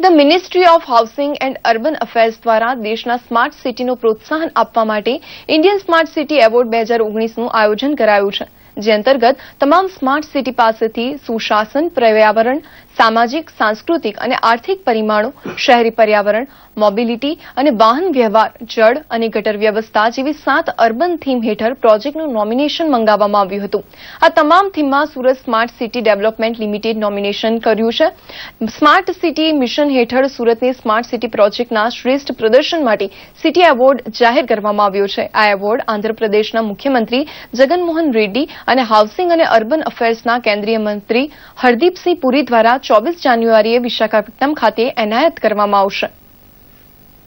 the ministry of housing and urban affairs દ્વારા દેશના smart સિટીનું પ્રોત્સાહન આપવા માટે ઇન્ડિયન સ્માર્ટ સિટી એવોર્ડ બે હજાર ઓગણીસનું આયોજન કરાયું છે જે અંતર્ગત તમામ સ્માર્ટ સિટી પાસેથી સુશાસન પર્યાવરણ સામાજિક સાંસ્કૃતિક અને આર્થિક પરિમાણો શહેરી પર્યાવરણ મોબિલિટી અને વાહન વ્યવહાર જળ અને ગટર વ્યવસ્થા જેવી સાત અર્બન થીમ હેઠળ પ્રોજેક્ટનું નોમિનેશન મંગાવવામાં આવ્યું હતું આ તમામ થીમમાં Surat smart city development limited nomination કર્યું છે સ્માર્ટ સિટી મિશન હેઠળ સુરતની સ્માર્ટ સિટી પ્રોજેક્ટના શ્રેષ્ઠ પ્રદર્શન માટે સિટી એવોર્ડ જાહેર કરવામાં આવ્યો છે આ એવોર્ડ આંધ્રપ્રદેશના મુખ્યમંત્રી જગનમોહન રેડ્ડી અને હાઉસિંગ અને અર્બન અફેર્સના કેન્દ્રીય મંત્રી હરદીપસિંહ પુરી દ્વારા ચોવીસ જાન્યુઆરીએ વિશાખાપટ્ટનમ ખાતે એનાયત કરવામાં આવશે